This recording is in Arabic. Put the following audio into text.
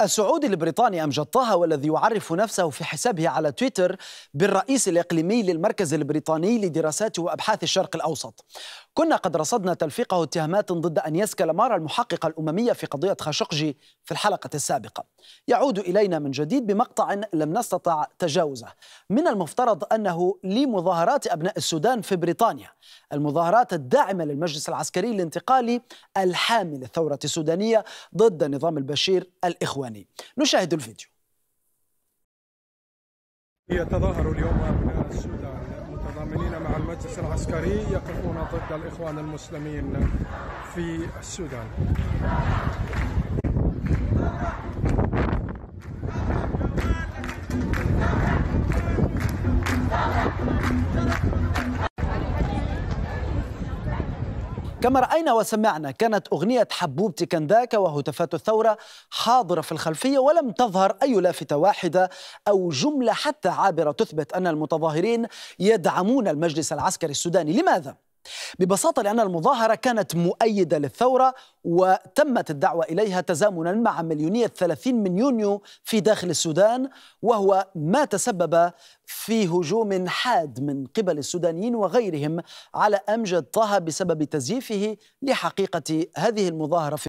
السعودي البريطاني أمجد طه والذي يعرف نفسه في حسابه على تويتر بالرئيس الإقليمي للمركز البريطاني لدراسات وأبحاث الشرق الأوسط كنا قد رصدنا تلفيقه اتهامات ضد أنيسكا لمارا المحققة الأممية في قضية خاشقجي في الحلقة السابقة يعود إلينا من جديد بمقطع لم نستطع تجاوزه من المفترض أنه لمظاهرات أبناء السودان في بريطانيا المظاهرات الداعمة للمجلس العسكري الانتقالي الحامي للثورة السودانية ضد نظام البشير الإقليمي إخواني نشاهد الفيديو يتظاهر اليوم أبناء السودان متضامنين مع المجلس العسكري يقفون ضد الإخوان المسلمين في السودان كما رأينا وسمعنا كانت أغنية حبوبتي كان ذاك وهتافات الثورة حاضرة في الخلفية ولم تظهر أي لافتة واحدة أو جملة حتى عابرة تثبت أن المتظاهرين يدعمون المجلس العسكري السوداني لماذا؟ ببساطة لأن المظاهرة كانت مؤيدة للثورة وتمت الدعوة إليها تزامنا مع مليونية 30 من يونيو في داخل السودان وهو ما تسبب في هجوم حاد من قبل السودانيين وغيرهم على أمجد طه بسبب تزييفه لحقيقة هذه المظاهرة في